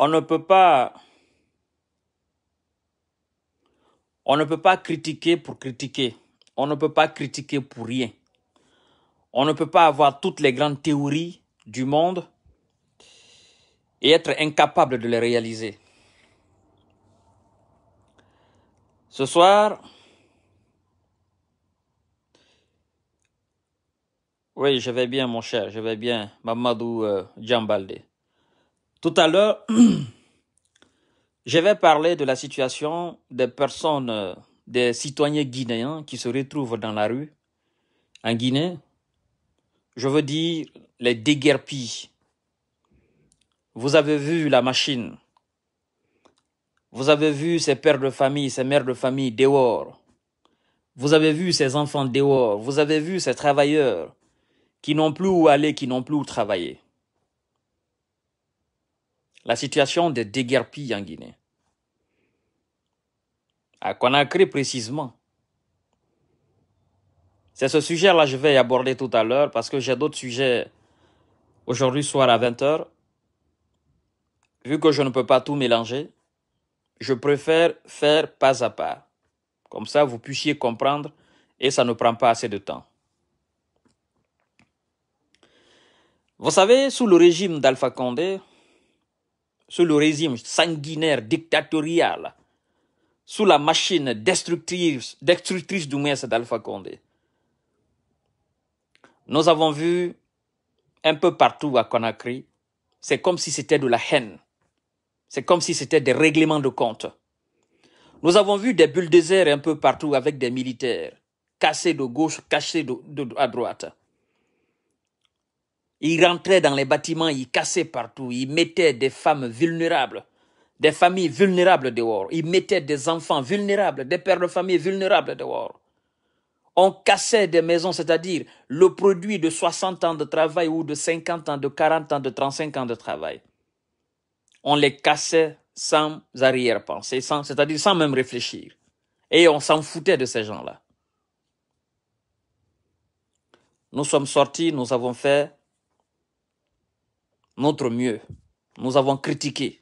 on ne peut pas on ne peut pas critiquer pour critiquer. On ne peut pas critiquer pour rien. On ne peut pas avoir toutes les grandes théories du monde et être incapable de les réaliser. Ce soir, oui, je vais bien, mon cher, je vais bien, Mamadou euh, tout à l'heure, je vais parler de la situation des personnes, euh, des citoyens guinéens qui se retrouvent dans la rue en Guinée. Je veux dire les déguerpis. Vous avez vu la machine. Vous avez vu ces pères de famille, ces mères de famille dehors. Vous avez vu ces enfants dehors. Vous avez vu ces travailleurs qui n'ont plus où aller, qui n'ont plus où travailler la situation des déguerpilles en Guinée. À créé précisément. C'est ce sujet-là que je vais aborder tout à l'heure parce que j'ai d'autres sujets aujourd'hui soir à 20h. Vu que je ne peux pas tout mélanger, je préfère faire pas à pas. Comme ça, vous puissiez comprendre et ça ne prend pas assez de temps. Vous savez, sous le régime d'Alpha Condé, sous le régime sanguinaire dictatorial, sous la machine destructrice, destructrice du d'Alpha Condé. Nous avons vu un peu partout à Conakry, c'est comme si c'était de la haine. C'est comme si c'était des règlements de compte. Nous avons vu des bulles bulldozers un peu partout avec des militaires, cassés de gauche, cachés de, à droite. Ils rentraient dans les bâtiments, ils cassaient partout, ils mettaient des femmes vulnérables, des familles vulnérables dehors, ils mettaient des enfants vulnérables, des pères de famille vulnérables dehors. On cassait des maisons, c'est-à-dire le produit de 60 ans de travail ou de 50 ans, de 40 ans, de 35 ans de travail. On les cassait sans arrière-pensée, c'est-à-dire sans même réfléchir. Et on s'en foutait de ces gens-là. Nous sommes sortis, nous avons fait notre mieux. Nous avons critiqué.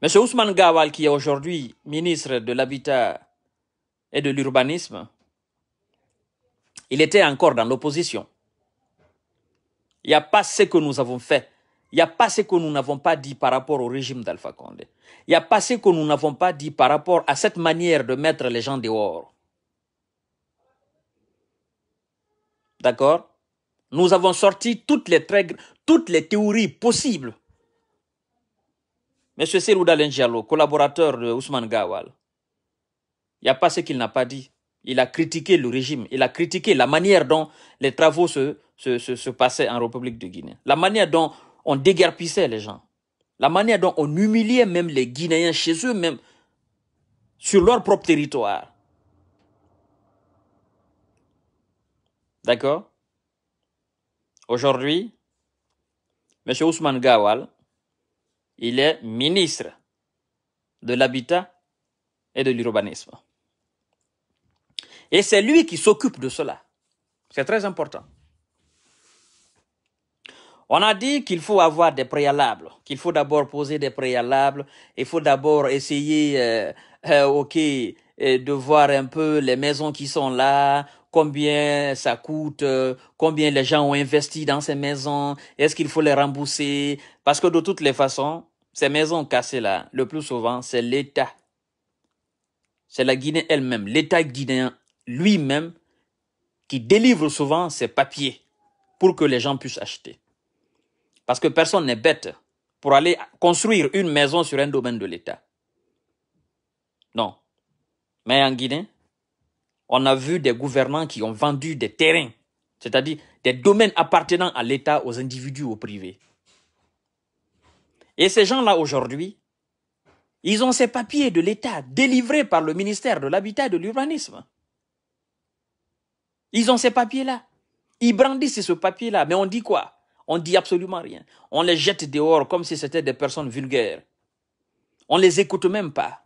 Monsieur Ousmane Gawal, qui est aujourd'hui ministre de l'Habitat et de l'Urbanisme, il était encore dans l'opposition. Il n'y a pas ce que nous avons fait. Il n'y a pas ce que nous n'avons pas dit par rapport au régime d'Alpha Condé. Il n'y a pas ce que nous n'avons pas dit par rapport à cette manière de mettre les gens dehors. D'accord nous avons sorti toutes les, toutes les théories possibles. Monsieur Serouda Lengialo, collaborateur de Ousmane Gawal, il n'y a pas ce qu'il n'a pas dit. Il a critiqué le régime, il a critiqué la manière dont les travaux se, se passaient en République de Guinée, la manière dont on déguerpissait les gens, la manière dont on humiliait même les Guinéens chez eux, même sur leur propre territoire. D'accord Aujourd'hui, M. Ousmane Gawal, il est ministre de l'habitat et de l'urbanisme. Et c'est lui qui s'occupe de cela. C'est très important. On a dit qu'il faut avoir des préalables, qu'il faut d'abord poser des préalables, il faut d'abord essayer, euh, euh, ok, et de voir un peu les maisons qui sont là, combien ça coûte, euh, combien les gens ont investi dans ces maisons, est-ce qu'il faut les rembourser Parce que de toutes les façons, ces maisons cassées là, le plus souvent, c'est l'État. C'est la Guinée elle-même, l'État guinéen lui-même qui délivre souvent ses papiers pour que les gens puissent acheter. Parce que personne n'est bête pour aller construire une maison sur un domaine de l'État. Non, mais en Guinée, on a vu des gouvernants qui ont vendu des terrains, c'est-à-dire des domaines appartenant à l'État, aux individus, aux privés. Et ces gens-là, aujourd'hui, ils ont ces papiers de l'État délivrés par le ministère de l'Habitat et de l'Urbanisme. Ils ont ces papiers-là. Ils brandissent ce papier-là, mais on dit quoi On dit absolument rien. On les jette dehors comme si c'était des personnes vulgaires. On ne les écoute même pas.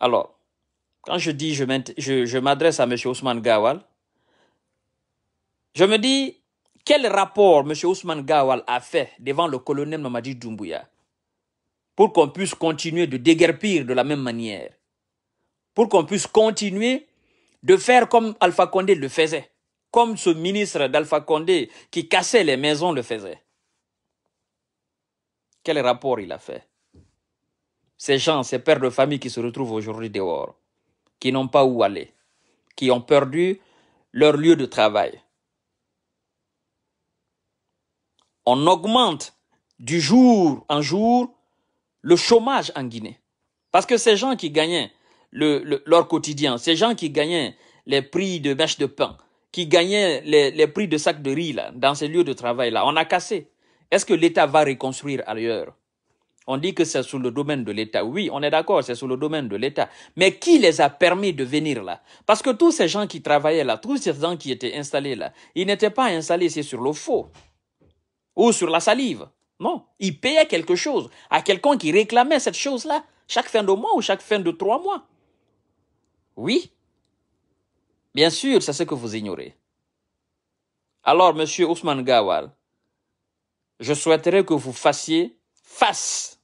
Alors, quand je dis, je m'adresse à M. Ousmane Gawal, je me dis, quel rapport M. Ousmane Gawal a fait devant le colonel Mamadi Doumbouya pour qu'on puisse continuer de déguerpir de la même manière, pour qu'on puisse continuer de faire comme Alpha Condé le faisait, comme ce ministre d'Alpha Condé qui cassait les maisons le faisait. Quel rapport il a fait ces gens, ces pères de famille qui se retrouvent aujourd'hui dehors, qui n'ont pas où aller, qui ont perdu leur lieu de travail. On augmente du jour en jour le chômage en Guinée. Parce que ces gens qui gagnaient le, leur quotidien, ces gens qui gagnaient les prix de mèche de pain, qui gagnaient les, prix de sacs de riz dans ces lieux de travail-là, on a cassé. Est-ce que l'État va reconstruire ailleurs on dit que c'est sous le domaine de l'État. Oui, on est d'accord, c'est sous le domaine de l'État. Mais qui les a permis de venir là Parce que tous ces gens qui travaillaient là, tous ces gens qui étaient installés là, ils n'étaient pas installés ici sur le faux ou sur la salive. Non, ils payaient quelque chose à quelqu'un qui réclamait cette chose-là chaque fin de mois ou chaque fin de trois mois. Oui. Bien sûr, c'est ce que vous ignorez. Alors, Monsieur Ousmane Gawal, je souhaiterais que vous fassiez face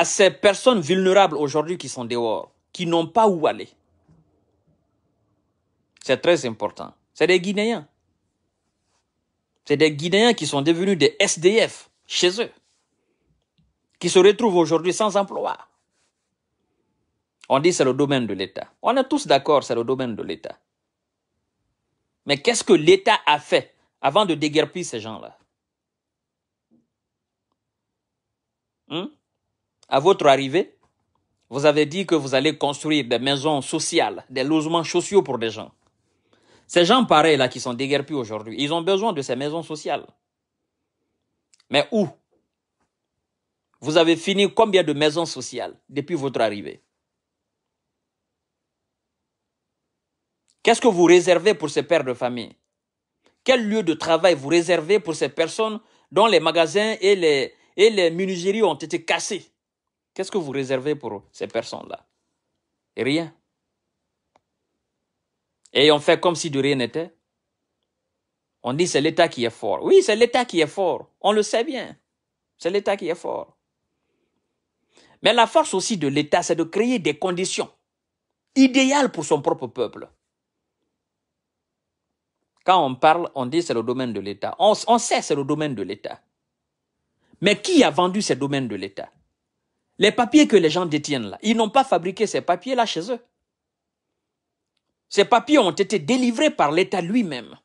à ces personnes vulnérables aujourd'hui qui sont dehors, qui n'ont pas où aller. C'est très important. C'est des Guinéens. C'est des Guinéens qui sont devenus des SDF chez eux, qui se retrouvent aujourd'hui sans emploi. On dit c'est le domaine de l'État. On est tous d'accord, c'est le domaine de l'État. Mais qu'est-ce que l'État a fait avant de déguerpir ces gens-là hmm? à votre arrivée, vous avez dit que vous allez construire des maisons sociales, des logements sociaux pour des gens. Ces gens pareils là qui sont déguerpis aujourd'hui, ils ont besoin de ces maisons sociales. Mais où Vous avez fini combien de maisons sociales depuis votre arrivée Qu'est-ce que vous réservez pour ces pères de famille Quel lieu de travail vous réservez pour ces personnes dont les magasins et les, et les menuiseries ont été cassés Qu'est-ce que vous réservez pour ces personnes-là Rien. Et on fait comme si de rien n'était. On dit c'est l'État qui est fort. Oui, c'est l'État qui est fort. On le sait bien. C'est l'État qui est fort. Mais la force aussi de l'État, c'est de créer des conditions idéales pour son propre peuple. Quand on parle, on dit c'est le domaine de l'État. On, on sait c'est le domaine de l'État. Mais qui a vendu ces domaines de l'État les papiers que les gens détiennent là, ils n'ont pas fabriqué ces papiers-là chez eux. Ces papiers ont été délivrés par l'État lui-même.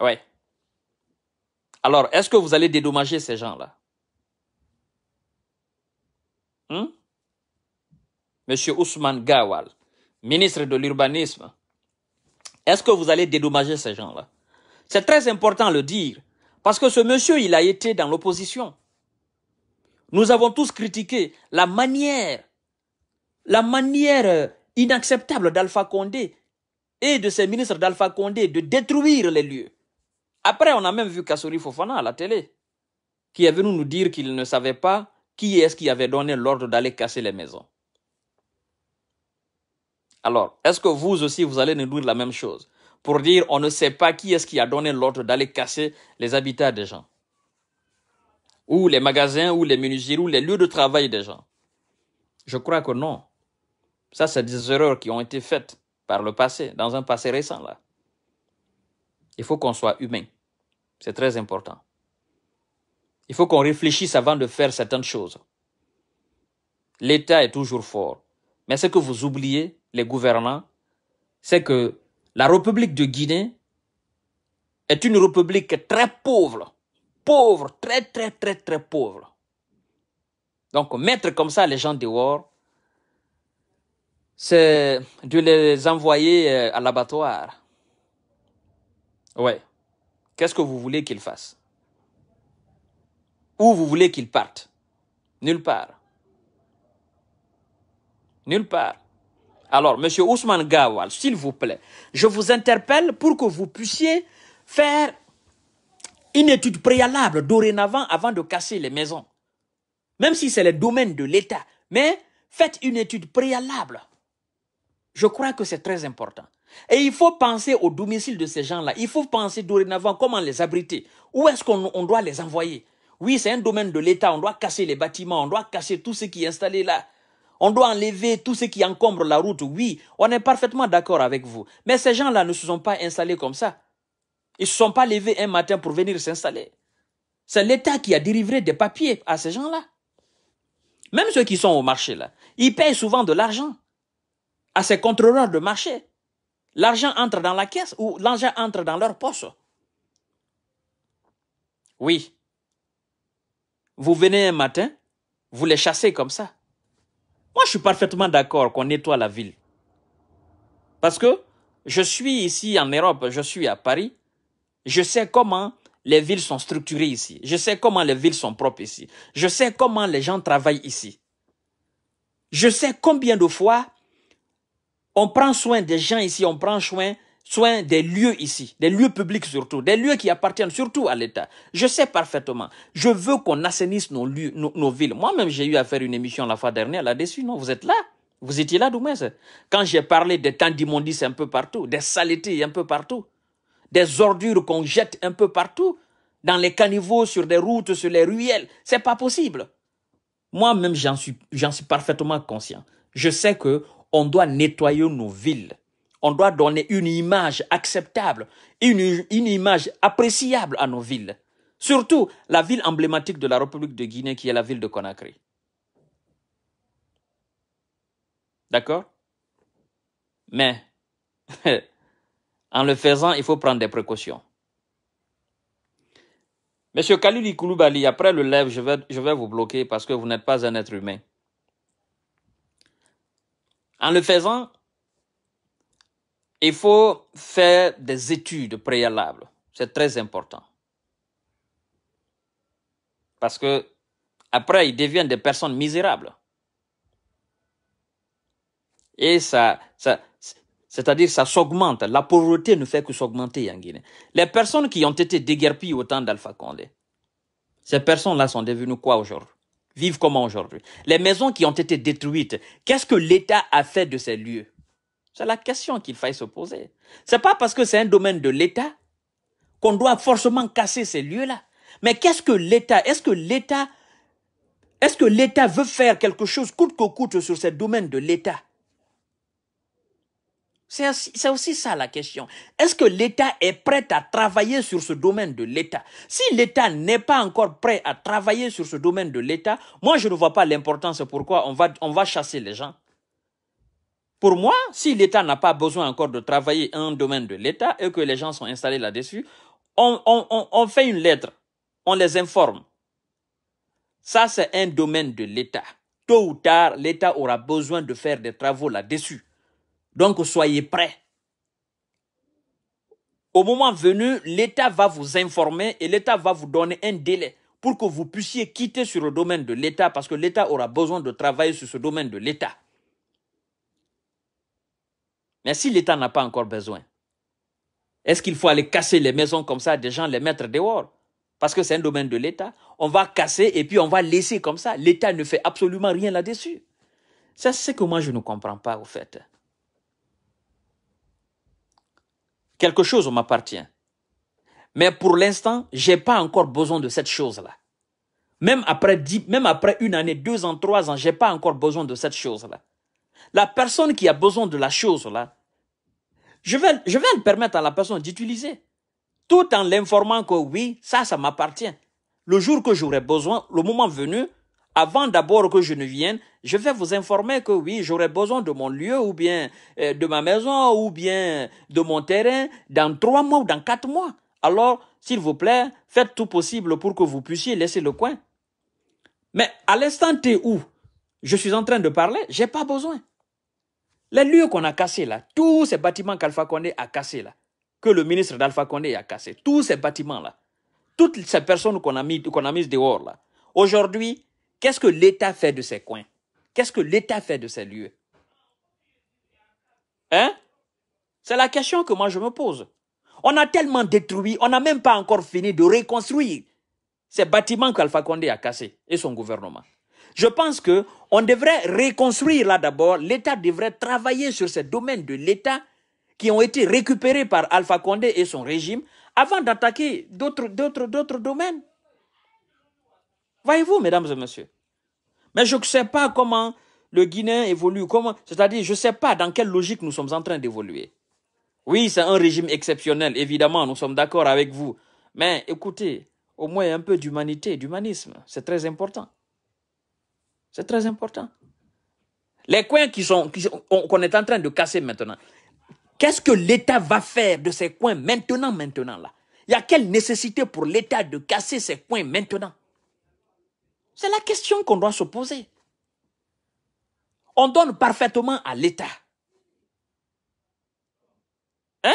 Ouais. Alors, est-ce que vous allez dédommager ces gens-là hmm? Monsieur Ousmane Gawal, ministre de l'Urbanisme, est-ce que vous allez dédommager ces gens-là C'est très important de le dire, parce que ce monsieur, il a été dans l'opposition. Nous avons tous critiqué la manière, la manière euh, inacceptable d'Alpha Condé et de ses ministres d'Alpha Condé de détruire les lieux. Après, on a même vu Kassouri Fofana à la télé, qui est venu nous dire qu'il ne savait pas qui est-ce qui avait donné l'ordre d'aller casser les maisons. Alors, est-ce que vous aussi, vous allez nous dire la même chose pour dire on ne sait pas qui est-ce qui a donné l'ordre d'aller casser les habitats des gens ou les magasins, ou les menuiseries, ou les lieux de travail des gens. Je crois que non. Ça, c'est des erreurs qui ont été faites par le passé, dans un passé récent, là. Il faut qu'on soit humain. C'est très important. Il faut qu'on réfléchisse avant de faire certaines choses. L'État est toujours fort. Mais ce que vous oubliez, les gouvernants, c'est que la République de Guinée est une République très pauvre pauvre, très, très, très, très pauvre. Donc, mettre comme ça les gens dehors, c'est de les envoyer euh, à l'abattoir. Ouais. Qu'est-ce que vous voulez qu'ils fassent Où vous voulez qu'ils partent Nulle part. Nulle part. Alors, M. Ousmane Gawal, s'il vous plaît, je vous interpelle pour que vous puissiez faire une étude préalable dorénavant avant de casser les maisons. Même si c'est le domaine de l'État, mais faites une étude préalable. Je crois que c'est très important. Et il faut penser au domicile de ces gens-là. Il faut penser dorénavant comment les abriter. Où est-ce qu'on doit les envoyer Oui, c'est un domaine de l'État. On doit casser les bâtiments. On doit casser tout ce qui est installé là. On doit enlever tout ce qui encombre la route. Oui, on est parfaitement d'accord avec vous. Mais ces gens-là ne se sont pas installés comme ça. Ils ne se sont pas levés un matin pour venir s'installer. C'est l'État qui a délivré des papiers à ces gens-là. Même ceux qui sont au marché, là, ils payent souvent de l'argent à ces contrôleurs de marché. L'argent entre dans la caisse ou l'argent entre dans leur poche. Oui. Vous venez un matin, vous les chassez comme ça. Moi, je suis parfaitement d'accord qu'on nettoie la ville. Parce que je suis ici en Europe, je suis à Paris, je sais comment les villes sont structurées ici. Je sais comment les villes sont propres ici. Je sais comment les gens travaillent ici. Je sais combien de fois on prend soin des gens ici, on prend soin, des lieux ici, des lieux publics surtout, des lieux qui appartiennent surtout à l'État. Je sais parfaitement. Je veux qu'on assainisse nos, nos, villes. Moi-même, j'ai eu à faire une émission la fois dernière là-dessus. Non, vous êtes là. Vous étiez là, Doumès. Quand j'ai parlé des temps d'immondices un peu partout, des saletés un peu partout des ordures qu'on jette un peu partout, dans les caniveaux, sur des routes, sur les ruelles. C'est pas possible. Moi-même, j'en suis, parfaitement conscient. Je sais que on doit nettoyer nos villes. On doit donner une image acceptable, une image appréciable à nos villes. Surtout la ville emblématique de la République de Guinée qui est la ville de Conakry. D'accord Mais en le faisant, il faut prendre des précautions. Monsieur Kalili Koulibaly, après le live, je vais, je vais vous bloquer parce que vous n'êtes pas un être humain. En le faisant, il faut faire des études préalables. C'est très important. Parce que après, ils deviennent des personnes misérables. Et ça, ça, c'est-à-dire que ça s'augmente. La pauvreté ne fait que s'augmenter en Guinée. Les personnes qui ont été déguerpies au temps d'Alpha Condé, ces personnes-là sont devenues quoi aujourd'hui Vivent comment aujourd'hui Les maisons qui ont été détruites, qu'est-ce que l'État a fait de ces lieux C'est la question qu'il faille se poser. C'est pas parce que c'est un domaine de l'État qu'on doit forcément casser ces lieux-là. Mais qu'est-ce que l'État Est-ce que l'État est-ce que l'État veut faire quelque chose coûte que coûte sur ces domaines de l'État c'est aussi ça la question. Est-ce que l'État est prêt à travailler sur ce domaine de l'État Si l'État n'est pas encore prêt à travailler sur ce domaine de l'État, moi je ne vois pas l'importance pourquoi on va, on va chasser les gens. Pour moi, si l'État n'a pas besoin encore de travailler un domaine de l'État et que les gens sont installés là-dessus, on fait une lettre, on les informe. Ça, c'est un domaine de l'État. Tôt ou tard, l'État aura besoin de faire des travaux là-dessus. Donc soyez prêts. Au moment venu, l'État va vous informer et l'État va vous donner un délai pour que vous puissiez quitter sur le domaine de l'État parce que l'État aura besoin de travailler sur ce domaine de l'État. Mais si l'État n'a pas encore besoin, est-ce qu'il faut aller casser les maisons comme ça des gens, les mettre dehors Parce que c'est un domaine de l'État. On va casser et puis on va laisser comme ça. L'État ne fait absolument rien là-dessus. C'est ce que moi je ne comprends pas au fait. Quelque chose m'appartient. Mais pour l'instant, j'ai pas encore besoin de cette chose-là. Même après même après une année, deux ans, trois ans, j'ai pas encore besoin de cette chose-là. La personne qui a besoin de la chose-là, je vais, je vais le permettre à la personne d'utiliser. Tout en l'informant que oui, ça, ça m'appartient. Le jour que j'aurai besoin, le moment venu, avant d'abord que je ne vienne, je vais vous informer que oui, j'aurai besoin de mon lieu ou bien euh, de ma maison ou bien de mon terrain dans trois mois ou dans quatre mois. Alors, s'il vous plaît, faites tout possible pour que vous puissiez laisser le coin. Mais à l'instant où je suis en train de parler, j'ai pas besoin. Les lieux qu'on a cassés là, tous ces bâtiments qu'Alpha Condé a cassés là, que le ministre d'Alpha Condé a cassé tous ces bâtiments là, toutes ces personnes qu'on a mises a dehors là, aujourd'hui, Qu'est-ce que l'État fait de ces coins Qu'est-ce que l'État fait de ces lieux Hein C'est la question que moi je me pose. On a tellement détruit, on n'a même pas encore fini de reconstruire ces bâtiments qu'Alpha Condé a cassés et son gouvernement. Je pense que on devrait reconstruire là d'abord, l'État devrait travailler sur ces domaines de l'État qui ont été récupérés par Alpha Condé et son régime avant d'attaquer d'autres, d'autres domaines. Voyez-vous, mesdames et messieurs. Mais je ne sais pas comment le Guinéen évolue, comment, c'est-à-dire, je ne sais pas dans quelle logique nous sommes en train d'évoluer. Oui, c'est un régime exceptionnel, évidemment, nous sommes d'accord avec vous. Mais écoutez, au moins un peu d'humanité, d'humanisme, c'est très important. C'est très important. Les coins qui sont, qu'on est en train de casser maintenant, qu'est-ce que l'État va faire de ces coins maintenant, maintenant là Il y a quelle nécessité pour l'État de casser ces coins maintenant c'est la question qu'on doit se poser. On donne parfaitement à l'État. Hein?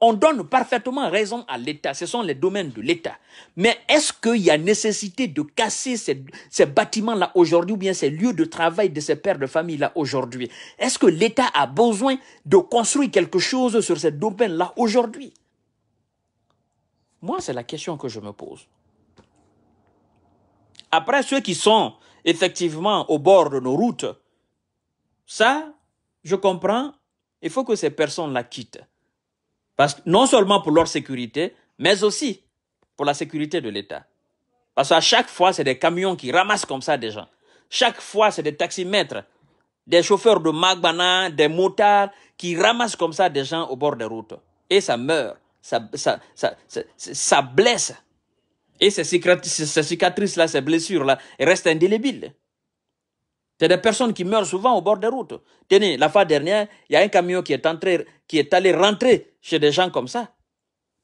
On donne parfaitement raison à l'État. Ce sont les domaines de l'État. Mais est-ce qu'il y a nécessité de casser ces, ces bâtiments-là aujourd'hui ou bien ces lieux de travail de ces pères de famille-là aujourd'hui Est-ce que l'État a besoin de construire quelque chose sur ces domaines-là aujourd'hui Moi, c'est la question que je me pose. Après, ceux qui sont effectivement au bord de nos routes, ça, je comprends, il faut que ces personnes la quittent. Parce non seulement pour leur sécurité, mais aussi pour la sécurité de l'État. Parce qu'à chaque fois, c'est des camions qui ramassent comme ça des gens. Chaque fois, c'est des taximètres, des chauffeurs de Magbana, des motards qui ramassent comme ça des gens au bord des routes. Et ça meurt, ça blesse et ces cicatrices-là, ces blessures-là, restent indélébiles. C'est des personnes qui meurent souvent au bord des routes. Tenez, la fois dernière, il y a un camion qui est, entré, qui est allé rentrer chez des gens comme ça.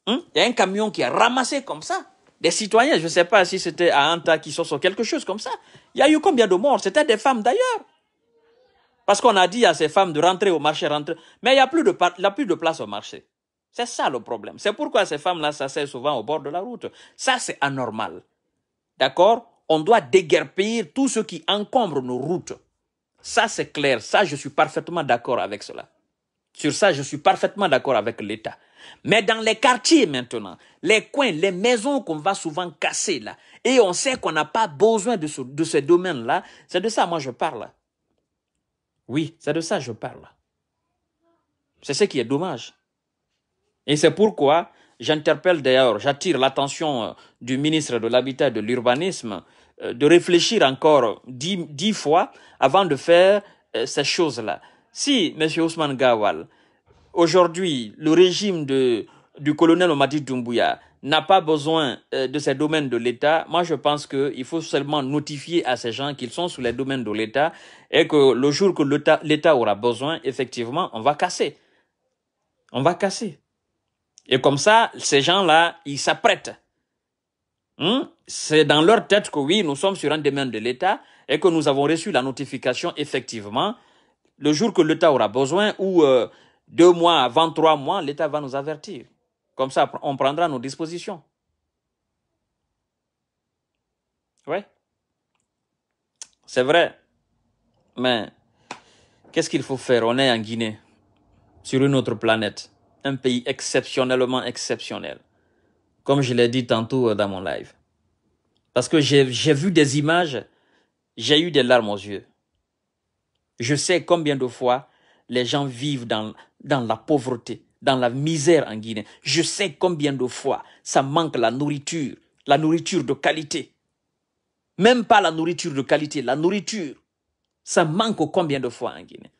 Hein? Il y a un camion qui a ramassé comme ça des citoyens. Je ne sais pas si c'était à Anta, qui sont quelque chose comme ça. Il y a eu combien de morts C'était des femmes d'ailleurs. Parce qu'on a dit à ces femmes de rentrer au marché, rentrer. Mais il n'y a plus de place au marché. C'est ça le problème. C'est pourquoi ces femmes-là s'assèrent souvent au bord de la route. Ça, c'est anormal. D'accord On doit déguerpir tout ce qui encombre nos routes. Ça, c'est clair. Ça, je suis parfaitement d'accord avec cela. Sur ça, je suis parfaitement d'accord avec l'État. Mais dans les quartiers maintenant, les coins, les maisons qu'on va souvent casser là, et on sait qu'on n'a pas besoin de ce, de ce domaine-là, c'est de ça moi je parle. Oui, c'est de ça je parle. C'est ce qui est dommage. Et c'est pourquoi j'interpelle d'ailleurs, j'attire l'attention euh, du ministre de l'Habitat et de l'Urbanisme euh, de réfléchir encore dix, fois avant de faire euh, ces choses-là. Si M. Ousmane Gawal, aujourd'hui, le régime de, du colonel Omadi Doumbouya n'a pas besoin de ces domaines de l'État, moi je pense qu'il faut seulement notifier à ces gens qu'ils sont sous les domaines de l'État et que le jour que l'État aura besoin, effectivement, on va casser. On va casser. Et comme ça, ces gens-là, ils s'apprêtent. Hmm? C'est dans leur tête que oui, nous sommes sur un domaine de l'État et que nous avons reçu la notification effectivement le jour que l'État aura besoin ou euh, deux mois avant trois mois, l'État va nous avertir. Comme ça, on prendra nos dispositions. Oui. C'est vrai. Mais qu'est-ce qu'il faut faire On est en Guinée, sur une autre planète un pays exceptionnellement exceptionnel, comme je l'ai dit tantôt euh, dans mon live. Parce que j'ai vu des images, j'ai eu des larmes aux yeux. Je sais combien de fois les gens vivent dans, dans la pauvreté, dans la misère en Guinée. Je sais combien de fois ça manque la nourriture, la nourriture de qualité. Même pas la nourriture de qualité, la nourriture. Ça manque combien de fois en Guinée.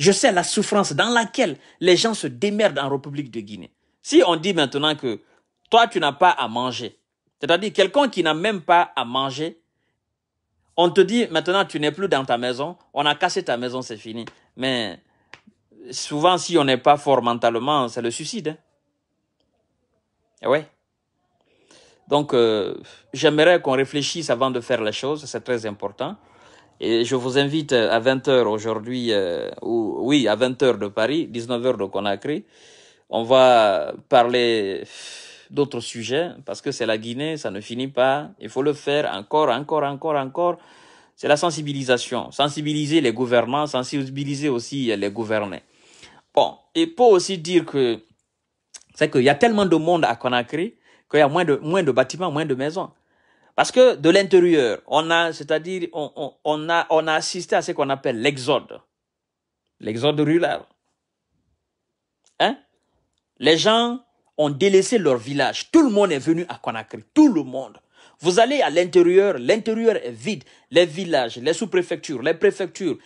Je sais la souffrance dans laquelle les gens se démerdent en République de Guinée. Si on dit maintenant que toi, tu n'as pas à manger, c'est-à-dire quelqu'un qui n'a même pas à manger, on te dit maintenant tu n'es plus dans ta maison, on a cassé ta maison, c'est fini. Mais souvent, si on n'est pas fort mentalement, c'est le suicide. Oui. Hein. Eh ouais. Donc, euh, j'aimerais qu'on réfléchisse avant de faire les choses, c'est très important. Et je vous invite euh, à 20h aujourd'hui, euh, ou oui, à 20h de Paris, 19h de Conakry. On va parler d'autres sujets parce que c'est la Guinée, ça ne finit pas. Il faut le faire encore, encore, encore, encore. C'est la sensibilisation. Sensibiliser les gouvernants, sensibiliser aussi les gouvernés. Bon, et pour aussi dire que c'est qu'il y a tellement de monde à Conakry qu'il y a moins de, moins de bâtiments, moins de maisons. Parce que de l'intérieur, on a, c'est-à-dire, on, a, on a assisté à ce qu'on appelle l'exode. L'exode rural. Hein? Les gens ont délaissé leur village. Tout le monde est venu à Conakry. Tout le monde. Vous allez à l'intérieur, l'intérieur est vide. Les villages, les sous-préfectures, les préfectures,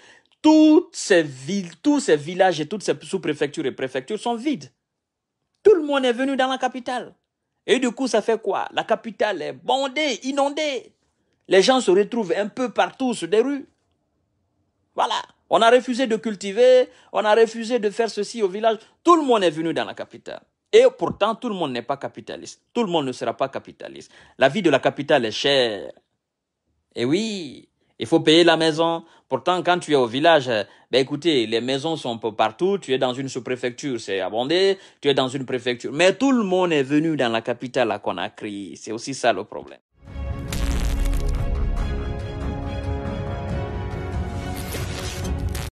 toutes ces villes, tous ces villages et toutes ces sous-préfectures et préfectures sont vides. Tout le monde est venu dans la capitale. Et du coup, ça fait quoi La capitale est bondée, inondée. Les gens se retrouvent un peu partout sur des rues. Voilà. On a refusé de cultiver, on a refusé de faire ceci au village. Tout le monde est venu dans la capitale. Et pourtant, tout le monde n'est pas capitaliste. Tout le monde ne sera pas capitaliste. La vie de la capitale est chère. Et oui, il faut payer la maison, Pourtant, quand tu es au village, euh, ben écoutez, les maisons sont un peu partout, tu es dans une sous-préfecture, c'est abondé, tu es dans une préfecture. Mais tout le monde est venu dans la capitale à Conakry. C'est aussi ça le problème.